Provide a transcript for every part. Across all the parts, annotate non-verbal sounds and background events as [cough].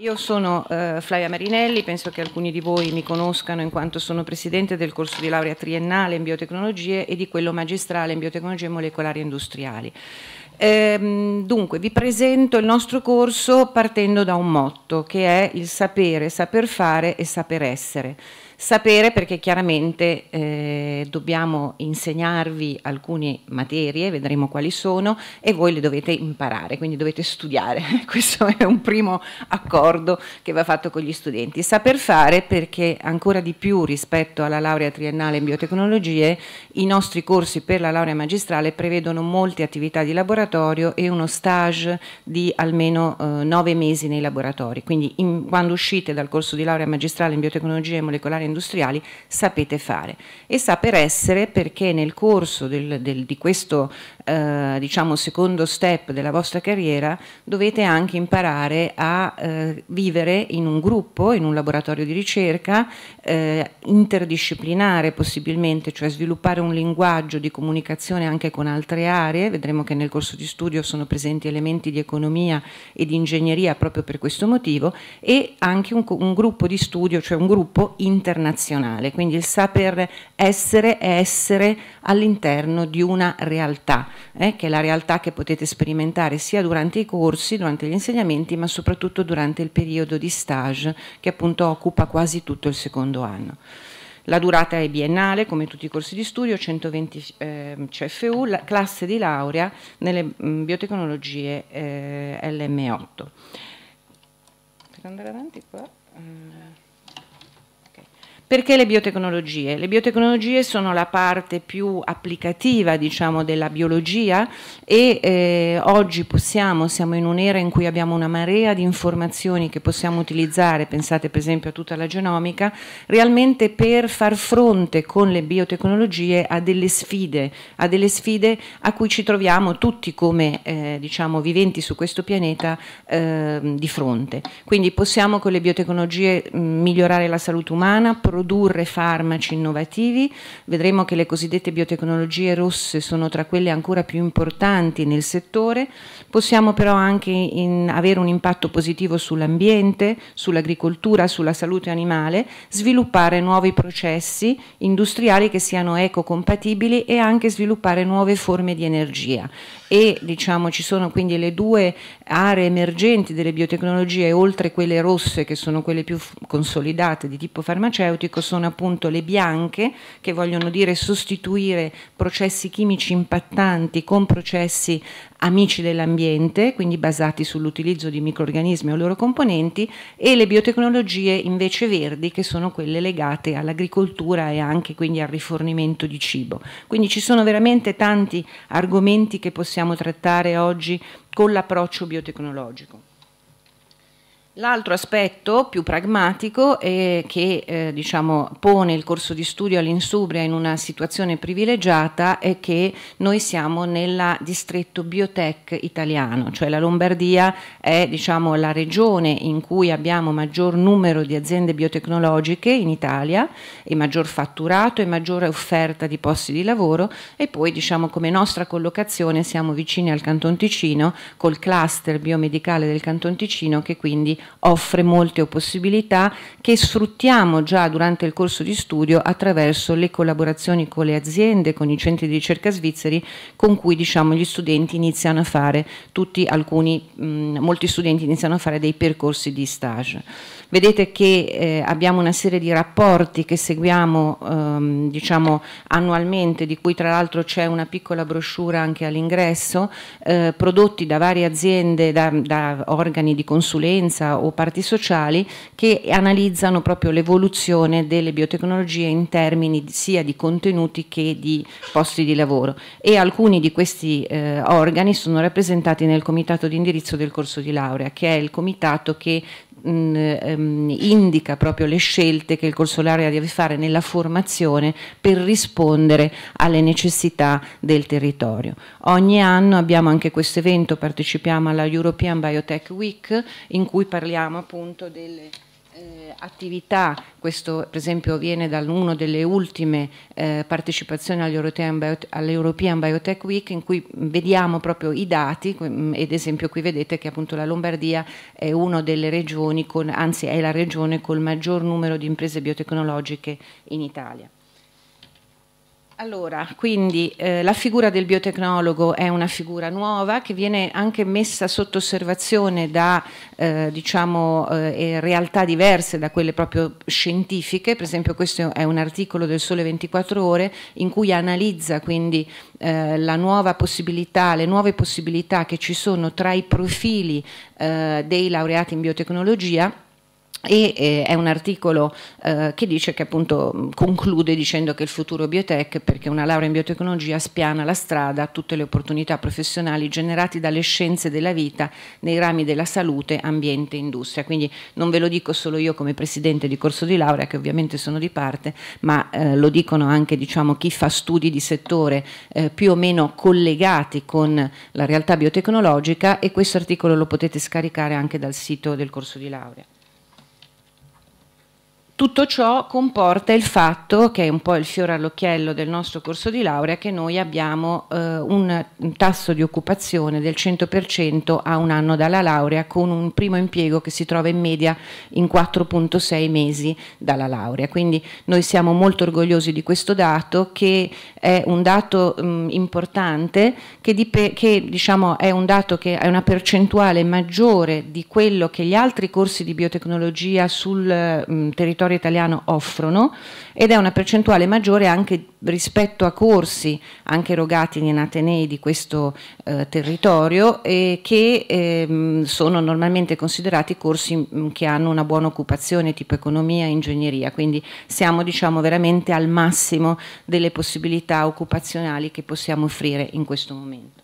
Io sono eh, Flavia Marinelli, penso che alcuni di voi mi conoscano in quanto sono presidente del corso di laurea triennale in biotecnologie e di quello magistrale in biotecnologie molecolari industriali. Ehm, dunque, vi presento il nostro corso partendo da un motto che è il sapere, saper fare e saper essere. Sapere perché chiaramente eh, dobbiamo insegnarvi alcune materie, vedremo quali sono, e voi le dovete imparare, quindi dovete studiare. [laughs] Questo è un primo accordo che va fatto con gli studenti. Saper fare perché ancora di più rispetto alla laurea triennale in biotecnologie, i nostri corsi per la laurea magistrale prevedono molte attività di laboratorio e uno stage di almeno eh, nove mesi nei laboratori. Quindi in, quando uscite dal corso di laurea magistrale in biotecnologie molecolari industriali sapete fare. E sa per essere perché nel corso del, del, di questo eh, diciamo secondo step della vostra carriera dovete anche imparare a eh, vivere in un gruppo, in un laboratorio di ricerca eh, interdisciplinare possibilmente, cioè sviluppare un linguaggio di comunicazione anche con altre aree, vedremo che nel corso di studio sono presenti elementi di economia e di ingegneria proprio per questo motivo e anche un, un gruppo di studio, cioè un gruppo internazionale internazionale, quindi il saper essere è essere all'interno di una realtà, eh, che è la realtà che potete sperimentare sia durante i corsi, durante gli insegnamenti, ma soprattutto durante il periodo di stage che appunto occupa quasi tutto il secondo anno. La durata è biennale, come tutti i corsi di studio, 120 eh, CFU, la classe di laurea nelle mh, mm, biotecnologie eh, LM8. Per andare avanti qua... Eh. Perché le biotecnologie? Le biotecnologie sono la parte più applicativa diciamo, della biologia e eh, oggi possiamo, siamo in un'era in cui abbiamo una marea di informazioni che possiamo utilizzare, pensate per esempio a tutta la genomica, realmente per far fronte con le biotecnologie a delle sfide, a delle sfide a cui ci troviamo tutti come eh, diciamo, viventi su questo pianeta eh, di fronte. Quindi possiamo con le biotecnologie mh, mm, migliorare la salute umana, produrre farmaci innovativi, vedremo che le cosiddette biotecnologie rosse sono tra quelle ancora più importanti nel settore, possiamo però anche in, avere un impatto positivo sull'ambiente, sull'agricoltura, sulla salute animale, sviluppare nuovi processi industriali che siano ecocompatibili e anche sviluppare nuove forme di energia. E diciamo ci sono quindi le due aree emergenti delle biotecnologie, oltre quelle rosse che sono quelle più consolidate di tipo farmaceutico, sono appunto le bianche che vogliono dire sostituire processi chimici impattanti con processi amici dell'ambiente, quindi basati sull'utilizzo di microrganismi o loro componenti, e le biotecnologie invece verdi che sono quelle legate all'agricoltura e anche quindi al rifornimento di cibo. Quindi ci sono veramente tanti argomenti che possiamo trattare oggi con l'approccio biotecnologico. L'altro aspetto più pragmatico è che eh, diciamo, pone il corso di studio all'Insubria in una situazione privilegiata è che noi siamo nel distretto biotech italiano, cioè la Lombardia è diciamo, la regione in cui abbiamo maggior numero di aziende biotecnologiche in Italia e maggior fatturato e maggiore offerta di posti di lavoro e poi diciamo, come nostra collocazione siamo vicini al Canton Ticino col cluster biomedicale del Canton Ticino che quindi offre molte possibilità che sfruttiamo già durante il corso di studio attraverso le collaborazioni con le aziende, con i centri di ricerca svizzeri con cui diciamo, gli studenti iniziano a fare, tutti, alcuni, mh, molti studenti iniziano a fare dei percorsi di stage. Vedete che eh, abbiamo una serie di rapporti che seguiamo ehm, diciamo, annualmente, di cui tra l'altro c'è una piccola brochure anche all'ingresso, eh, prodotti da varie aziende, da, da organi di consulenza o parti sociali che analizzano proprio l'evoluzione delle biotecnologie in termini sia di contenuti che di posti di lavoro e alcuni di questi eh, organi sono rappresentati nel comitato di indirizzo del corso di laurea che è il comitato che mh, mm, ehm, indica proprio le scelte che il consolare deve fare nella formazione per rispondere alle necessità del territorio. Ogni anno abbiamo anche questo evento, partecipiamo alla European Biotech Week in cui parliamo appunto delle eh, attività, questo per esempio viene da una delle ultime eh, partecipazioni all'European, Biotech, all Biotech Week in cui vediamo proprio i dati mm, ed esempio qui vedete che appunto la Lombardia è una delle regioni, con, anzi è la regione col maggior numero di imprese biotecnologiche in Italia. Allora, quindi eh, la figura del biotecnologo è una figura nuova che viene anche messa sotto osservazione da eh, diciamo, eh, realtà diverse da quelle proprio scientifiche, per esempio questo è un articolo del Sole 24 ore in cui analizza quindi eh, la nuova possibilità, le nuove possibilità che ci sono tra i profili eh, dei laureati in biotecnologia e eh, è un articolo eh, che dice che appunto conclude dicendo che il futuro biotech perché una laurea in biotecnologia spiana la strada a tutte le opportunità professionali generate dalle scienze della vita nei rami della salute, ambiente e industria quindi non ve lo dico solo io come presidente di corso di laurea che ovviamente sono di parte ma eh, lo dicono anche diciamo, chi fa studi di settore eh, più o meno collegati con la realtà biotecnologica e questo articolo lo potete scaricare anche dal sito del corso di laurea tutto ciò comporta il fatto, che è un po' il fiore all'occhiello del nostro corso di laurea, che noi abbiamo eh, un, un, tasso di occupazione del 100% a un anno dalla laurea, con un primo impiego che si trova in media in 4.6 mesi dalla laurea. Quindi noi siamo molto orgogliosi di questo dato, che è un dato mh, importante, che, che diciamo, è un dato che è una percentuale maggiore di quello che gli altri corsi di biotecnologia sul mh, territorio territorio italiano offrono ed è una percentuale maggiore anche rispetto a corsi anche erogati in atenei di questo eh, territorio eh, che eh, sono normalmente considerati corsi mm, che hanno una buona occupazione tipo economia e ingegneria, quindi siamo diciamo veramente al massimo delle possibilità occupazionali che possiamo offrire in questo momento.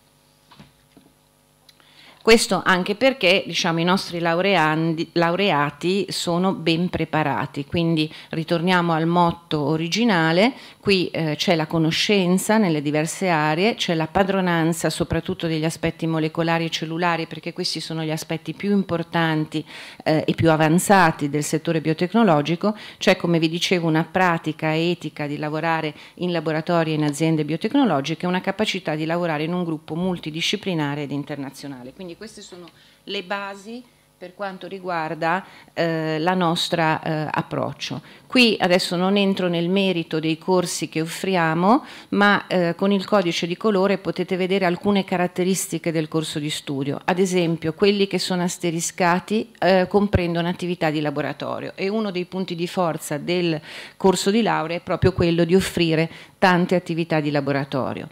Questo anche perché diciamo, i nostri laureandi, laureati sono ben preparati, quindi ritorniamo al motto originale, qui eh, c'è la conoscenza nelle diverse aree, c'è la padronanza soprattutto degli aspetti molecolari e cellulari perché questi sono gli aspetti più importanti eh, e più avanzati del settore biotecnologico, c'è come vi dicevo una pratica etica di lavorare in laboratori e in aziende biotecnologiche, e una capacità di lavorare in un gruppo multidisciplinare ed internazionale. Quindi queste sono le basi per quanto riguarda eh, la nostra eh, approccio. Qui adesso non entro nel merito dei corsi che offriamo, ma eh, con il codice di colore potete vedere alcune caratteristiche del corso di studio. Ad esempio, quelli che sono asteriscati eh, comprendono attività di laboratorio e uno dei punti di forza del corso di laurea è proprio quello di offrire tante attività di laboratorio.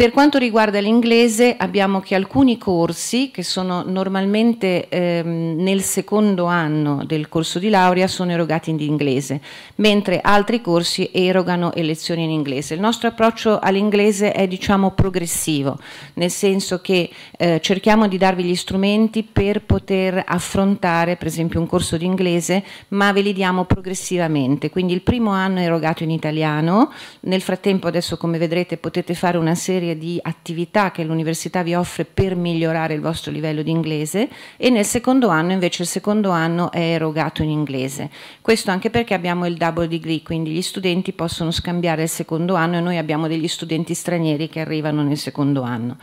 Per quanto riguarda l'inglese abbiamo che alcuni corsi che sono normalmente ehm, nel secondo anno del corso di laurea sono erogati in inglese, mentre altri corsi erogano lezioni in inglese. Il nostro approccio all'inglese è diciamo progressivo, nel senso che eh, cerchiamo di darvi gli strumenti per poter affrontare per esempio un corso di inglese, ma ve li diamo progressivamente. Quindi il primo anno è erogato in italiano, nel frattempo adesso come vedrete potete fare una serie serie di attività che l'università vi offre per migliorare il vostro livello di inglese e nel secondo anno invece il secondo anno è erogato in inglese. Questo anche perché abbiamo il double degree, quindi gli studenti possono scambiare il secondo anno e noi abbiamo degli studenti stranieri che arrivano nel secondo anno.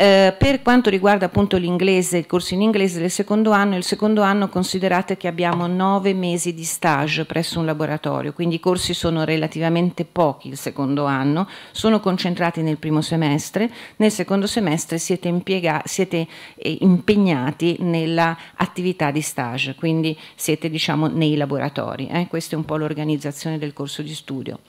Eh, per quanto riguarda appunto l'inglese, il corso in inglese del secondo anno, il secondo anno considerate che abbiamo nove mesi di stage presso un laboratorio, quindi i corsi sono relativamente pochi il secondo anno, sono concentrati nel primo semestre, nel secondo semestre siete, siete eh, impegnati nell'attività di stage, quindi siete diciamo nei laboratori, eh? questa è un po' l'organizzazione del corso di studio.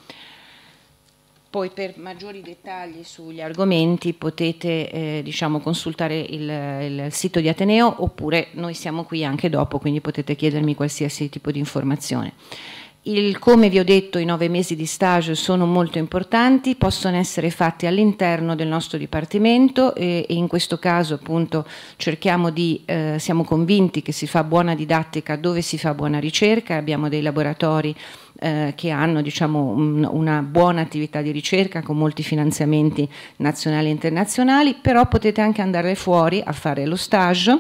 Poi per maggiori dettagli sugli argomenti potete eh, diciamo, consultare il, il, sito di Ateneo oppure noi siamo qui anche dopo, quindi potete chiedermi qualsiasi tipo di informazione. Il, come vi ho detto i nove mesi di stage sono molto importanti, possono essere fatti all'interno del nostro dipartimento e, e, in questo caso appunto cerchiamo di, eh, siamo convinti che si fa buona didattica dove si fa buona ricerca, abbiamo dei laboratori eh, che hanno diciamo, un, una buona attività di ricerca con molti finanziamenti nazionali e internazionali, però potete anche andare fuori a fare lo stage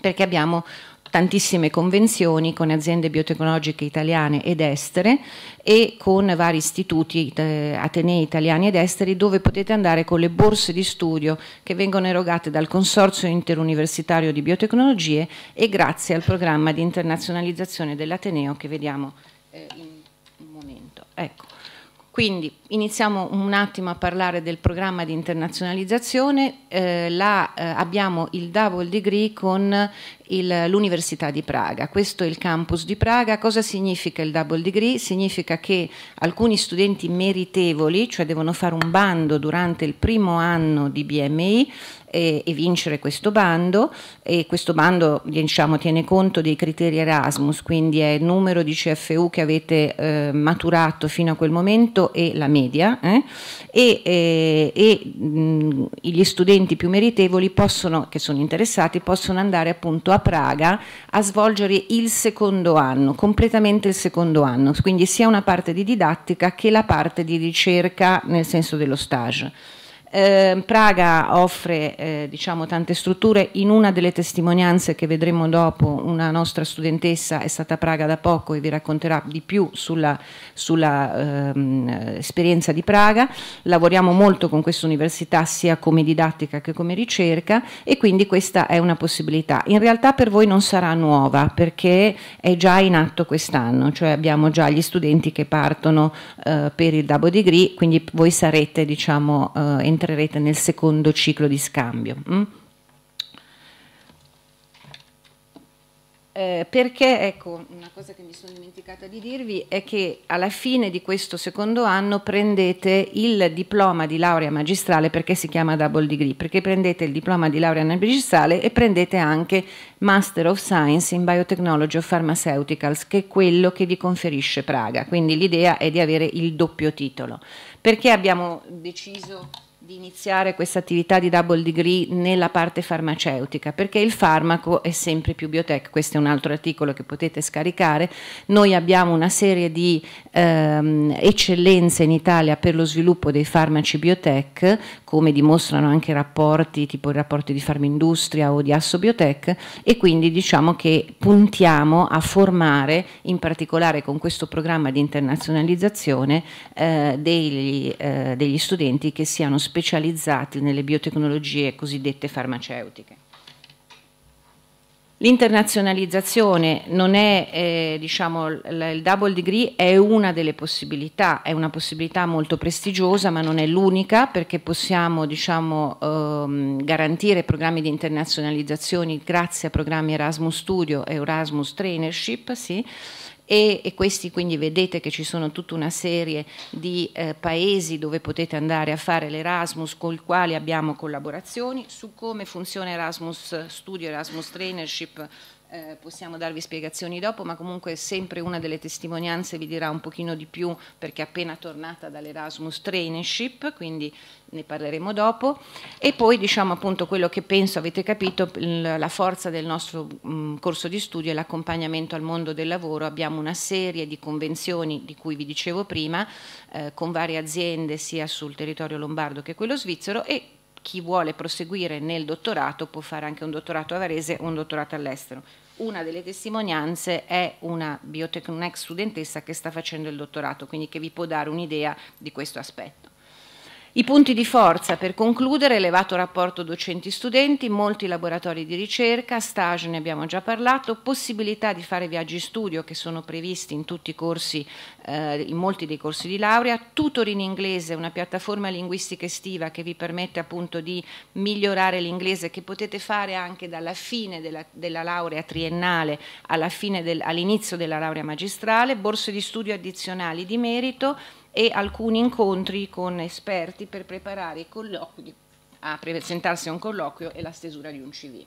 perché abbiamo tantissime convenzioni con aziende biotecnologiche italiane ed estere e con vari istituti eh, atenei italiani ed esteri dove potete andare con le borse di studio che vengono erogate dal Consorzio Interuniversitario di Biotecnologie e grazie al programma di internazionalizzazione dell'Ateneo che vediamo eh, in Ecco. Quindi iniziamo un attimo a parlare del programma di internazionalizzazione, eh, là eh, abbiamo il double degree con l'Università di Praga. Questo è il campus di Praga. Cosa significa il double degree? Significa che alcuni studenti meritevoli, cioè devono fare un bando durante il primo anno di BMI, e, eh, e, vincere questo bando e questo bando diciamo, tiene conto dei criteri Erasmus, quindi è il numero di CFU che avete eh, maturato fino a quel momento e la media eh? e, eh, e mh, gli studenti più meritevoli possono, che sono interessati possono andare appunto a Praga a svolgere il secondo anno, completamente il secondo anno, quindi sia una parte di didattica che la parte di ricerca nel senso dello stage. Eh, Praga offre eh, diciamo, tante strutture, in una delle testimonianze che vedremo dopo una nostra studentessa è stata a Praga da poco e vi racconterà di più sulla, sulla ehm, esperienza di Praga, lavoriamo molto con questa università sia come didattica che come ricerca e quindi questa è una possibilità. In realtà per voi non sarà nuova perché è già in atto quest'anno, cioè abbiamo già gli studenti che partono eh, per il double degree, quindi voi sarete diciamo, eh, entrati entrerete nel secondo ciclo di scambio. Mm? Eh, perché, ecco, una cosa che mi sono dimenticata di dirvi è che alla fine di questo secondo anno prendete il diploma di laurea magistrale, perché si chiama double degree, perché prendete il diploma di laurea magistrale e prendete anche Master of Science in Biotechnology of Pharmaceuticals, che è quello che vi conferisce Praga. Quindi l'idea è di avere il doppio titolo. Perché abbiamo deciso di iniziare questa attività di double degree nella parte farmaceutica, perché il farmaco è sempre più biotech, questo è un altro articolo che potete scaricare, noi abbiamo una serie di ehm, eccellenze in Italia per lo sviluppo dei farmaci biotech, come dimostrano anche rapporti tipo i rapporti di Farmindustria o di assobiotech e quindi diciamo che puntiamo a formare in particolare con questo programma di internazionalizzazione eh, degli, eh, degli studenti che siano specializzati specializzati nelle biotecnologie cosiddette farmaceutiche. L'internazionalizzazione non è, eh, diciamo, il double degree è una delle possibilità, è una possibilità molto prestigiosa ma non è l'unica perché possiamo diciamo, ehm, garantire programmi di internazionalizzazione grazie a programmi Erasmus Studio e Erasmus Trainership, sì, e, e, questi quindi vedete che ci sono tutta una serie di eh, paesi dove potete andare a fare l'Erasmus con i quali abbiamo collaborazioni su come funziona Erasmus Studio, Erasmus Trainership eh, possiamo darvi spiegazioni dopo, ma comunque sempre una delle testimonianze vi dirà un pochino di più perché è appena tornata dall'Erasmus Trainership, quindi ne parleremo dopo. E poi diciamo appunto quello che penso avete capito, la forza del nostro mh, corso di studio è l'accompagnamento al mondo del lavoro. Abbiamo una serie di convenzioni di cui vi dicevo prima, eh, con varie aziende sia sul territorio lombardo che quello svizzero e chi vuole proseguire nel dottorato può fare anche un dottorato a Varese o un dottorato all'estero. Una delle testimonianze è una, biotec- un'ex studentessa che sta facendo il dottorato, quindi che vi può dare un'idea di questo aspetto. I punti di forza, per concludere, elevato rapporto docenti-studenti, molti laboratori di ricerca, stage ne abbiamo già parlato, possibilità di fare viaggi studio che sono previsti in, tutti i corsi, eh, in molti dei corsi di laurea, tutor in inglese, una piattaforma linguistica estiva che vi permette appunto di migliorare l'inglese, che potete fare anche dalla fine della, della laurea triennale all'inizio all della laurea magistrale, borse di studio addizionali di merito, e alcuni incontri con esperti per preparare i colloqui, a presentarsi a un colloquio e la stesura di un CV.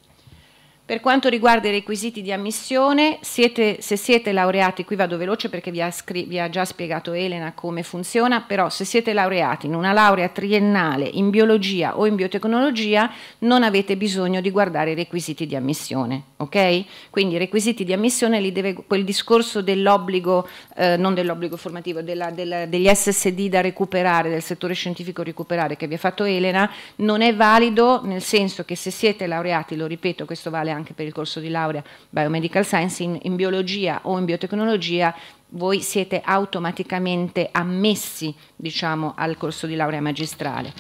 Per quanto riguarda i requisiti di ammissione, siete, se siete laureati, qui vado veloce perché vi ha, vi ha, già spiegato Elena come funziona, però se siete laureati in una laurea triennale in biologia o in biotecnologia non avete bisogno di guardare i requisiti di ammissione, ok? Quindi i requisiti di ammissione li deve, quel discorso dell'obbligo, eh, non dell'obbligo formativo, della, della, degli SSD da recuperare, del settore scientifico recuperare che vi ha fatto Elena, non è valido nel senso che se siete laureati, lo ripeto, questo vale anche per il corso di laurea Biomedical Science in, in biologia o in biotecnologia, voi siete automaticamente ammessi diciamo, al corso di laurea magistrale.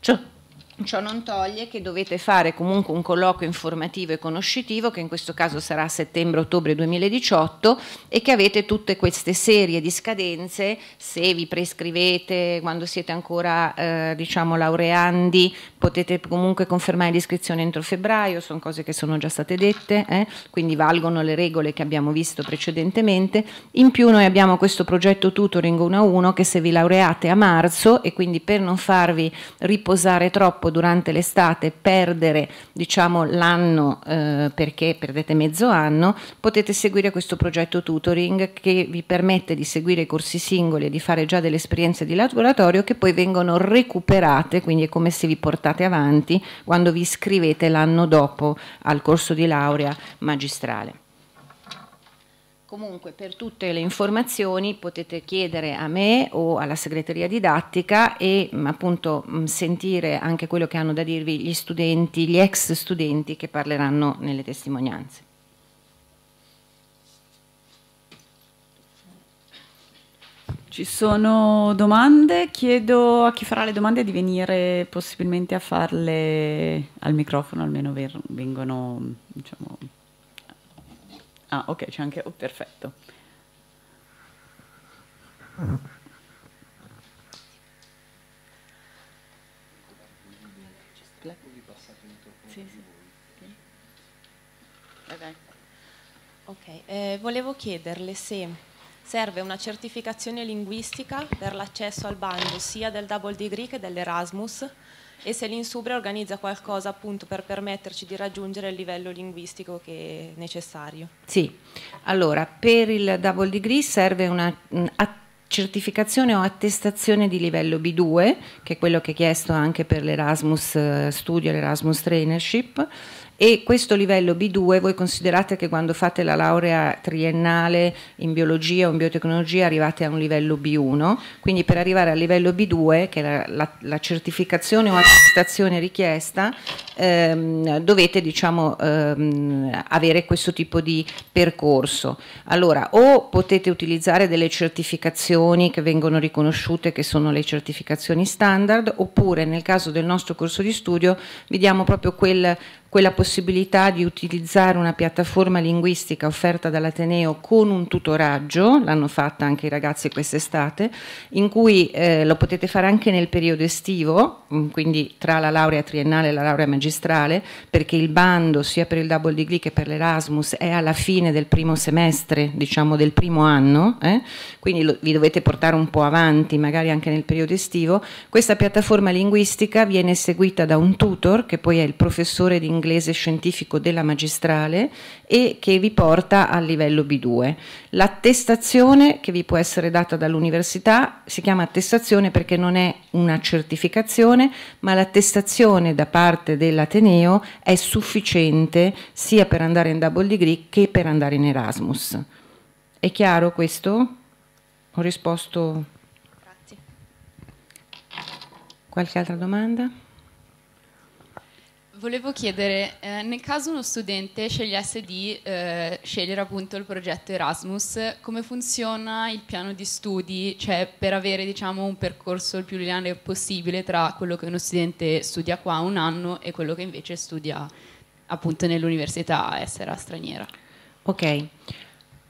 Ciò Ciò non toglie che dovete fare comunque un colloquio informativo e conoscitivo, che in questo caso sarà a settembre-ottobre 2018, e che avete tutte queste serie di scadenze, se vi prescrivete quando siete ancora eh, diciamo, laureandi, potete comunque confermare l'iscrizione entro febbraio, sono cose che sono già state dette, eh? quindi valgono le regole che abbiamo visto precedentemente. In più noi abbiamo questo progetto tutoring 1 a 1 che se vi laureate a marzo e quindi per non farvi riposare troppo purtroppo durante l'estate perdere diciamo, l'anno eh, perché perdete mezzo anno, potete seguire questo progetto tutoring che vi permette di seguire i corsi singoli e di fare già delle esperienze di laboratorio che poi vengono recuperate, quindi è come se vi portate avanti quando vi iscrivete l'anno dopo al corso di laurea magistrale. Comunque per tutte le informazioni potete chiedere a me o alla segreteria didattica e mm, appunto mm, sentire anche quello che hanno da dirvi gli studenti, gli ex studenti che parleranno nelle testimonianze. Ci sono domande, chiedo a chi farà le domande di venire possibilmente a farle al microfono, almeno vengono diciamo, Ah, ok, c'è anche... Oh, perfetto. Sì, Eh, volevo chiederle se serve una certificazione linguistica per l'accesso al bando sia del Double Degree che dell'Erasmus e se l'Insubria organizza qualcosa appunto per permetterci di raggiungere il livello linguistico che è necessario. Sì, allora per il double degree serve una mm, certificazione o attestazione di livello B2, che è quello che è chiesto anche per l'Erasmus eh, Studio l'Erasmus Trainership, e questo livello B2 voi considerate che quando fate la laurea triennale in biologia o in biotecnologia arrivate a un livello B1, quindi per arrivare al livello B2 che è la, la, la certificazione o attestazione richiesta ehm, dovete diciamo ehm, avere questo tipo di percorso. Allora o potete utilizzare delle certificazioni che vengono riconosciute che sono le certificazioni standard oppure nel caso del nostro corso di studio vi diamo proprio quel quella possibilità di utilizzare una piattaforma linguistica offerta dall'Ateneo con un tutoraggio, l'hanno fatta anche i ragazzi quest'estate, in cui eh, lo potete fare anche nel periodo estivo, mm, quindi tra la laurea triennale e la laurea magistrale, perché il bando sia per il double degree che per l'Erasmus è alla fine del primo semestre, diciamo del primo anno, eh? quindi lo, vi dovete portare un po' avanti, magari anche nel periodo estivo. Questa piattaforma linguistica viene seguita da un tutor che poi è il professore di inglese scientifico della magistrale e che vi porta al livello B2. L'attestazione che vi può essere data dall'università si chiama attestazione perché non è una certificazione, ma l'attestazione da parte dell'Ateneo è sufficiente sia per andare in double degree che per andare in Erasmus. È chiaro questo? Ho risposto. Grazie. Qualche altra domanda? Volevo chiedere, eh, nel caso uno studente scegliesse di eh, scegliere appunto il progetto Erasmus, come funziona il piano di studi, cioè per avere diciamo, un percorso il più lineare possibile tra quello che uno studente studia qua un anno e quello che invece studia appunto nell'università estera straniera? Ok.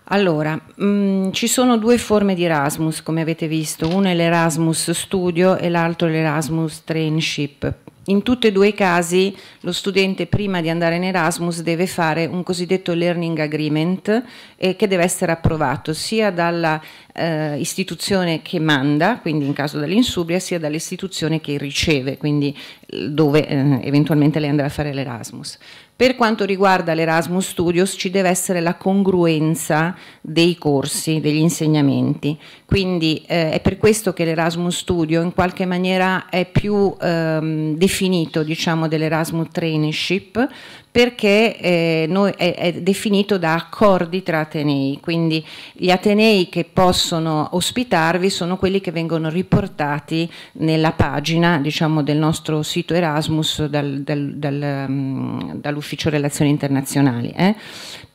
Allora, mh, mm, ci sono due forme di Erasmus, come avete visto, uno è l'Erasmus Studio e l'altro è l'Erasmus Trainship in tutti e due i casi lo studente prima di andare in Erasmus deve fare un cosiddetto learning agreement eh, che deve essere approvato sia dall'istituzione eh, che manda, quindi in caso dell'insubria, sia dall'istituzione che riceve, quindi eh, dove eh, eventualmente lei andrà a fare l'Erasmus. Per quanto riguarda l'Erasmus Studios ci deve essere la congruenza dei corsi, degli insegnamenti, quindi eh, è per questo che l'Erasmus Studio in qualche maniera è più ehm, definito diciamo, dell'Erasmus Traineeship perché eh, noi, è, è, definito da accordi tra atenei, quindi gli atenei che possono ospitarvi sono quelli che vengono riportati nella pagina diciamo, del nostro sito Erasmus dal, dal, dal, um, dall'ufficio relazioni internazionali. Eh?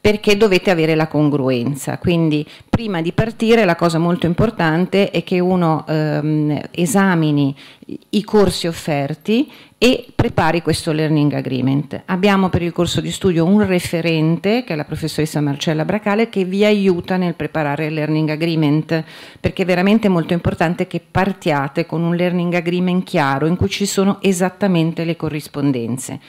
perché dovete avere la congruenza. Quindi prima di partire la cosa molto importante è che uno ehm, esamini i corsi offerti e prepari questo learning agreement. Abbiamo per il corso di studio un referente, che è la professoressa Marcella Bracale, che vi aiuta nel preparare il learning agreement, perché è veramente molto importante che partiate con un learning agreement chiaro in cui ci sono esattamente le corrispondenze.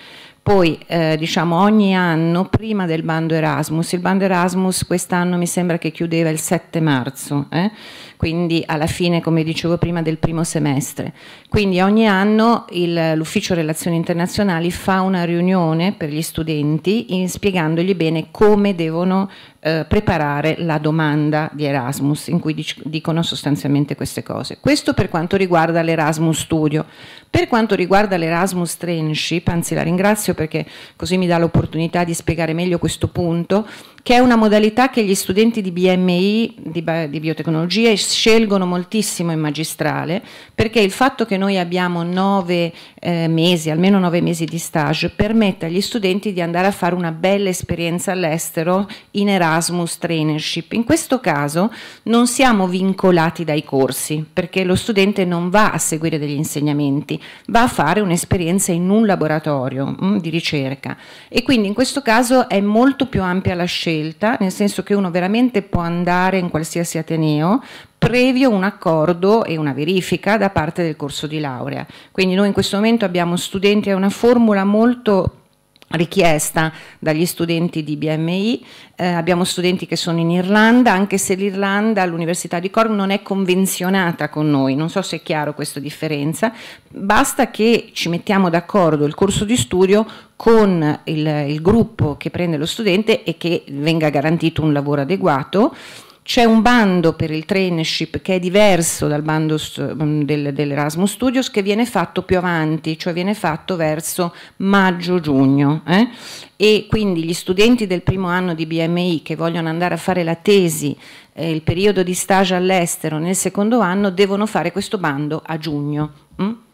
Poi eh, diciamo ogni anno prima del bando Erasmus, il bando Erasmus quest'anno mi sembra che chiudeva il 7 marzo, eh? quindi alla fine, come dicevo prima, del primo semestre. Quindi ogni anno l'Ufficio Relazioni Internazionali fa una riunione per gli studenti in, eh, spiegandogli bene come devono eh, preparare la domanda di Erasmus, in cui dic dicono sostanzialmente queste cose. Questo per quanto riguarda l'Erasmus Studio. Per quanto riguarda l'Erasmus Trainship, anzi la ringrazio perché così mi dà l'opportunità di spiegare meglio questo punto, che è una modalità che gli studenti di BMI, di, di biotecnologie, scelgono moltissimo in magistrale, perché il fatto che noi abbiamo nove eh, mesi, almeno nove mesi di stage, permette agli studenti di andare a fare una bella esperienza all'estero in Erasmus trainership. In questo caso non siamo vincolati dai corsi, perché lo studente non va a seguire degli insegnamenti, va a fare un'esperienza in un laboratorio mh, mm, di ricerca e quindi in questo caso è molto più ampia la scelta scelta, nel senso che uno veramente può andare in qualsiasi ateneo previo un accordo e una verifica da parte del corso di laurea. Quindi noi in questo momento abbiamo studenti, è una formula molto richiesta dagli studenti di BMI, eh, abbiamo studenti che sono in Irlanda, anche se l'Irlanda, l'Università di Cork non è convenzionata con noi, non so se è chiaro questa differenza, basta che ci mettiamo d'accordo il corso di studio con il, il gruppo che prende lo studente e che venga garantito un lavoro adeguato c'è un bando per il traineeship che è diverso dal bando mm, dell'Erasmus Studios che viene fatto più avanti, cioè viene fatto verso maggio-giugno. Eh? E quindi gli studenti del primo anno di BMI che vogliono andare a fare la tesi, eh, il periodo di stage all'estero nel secondo anno, devono fare questo bando a giugno. Mm?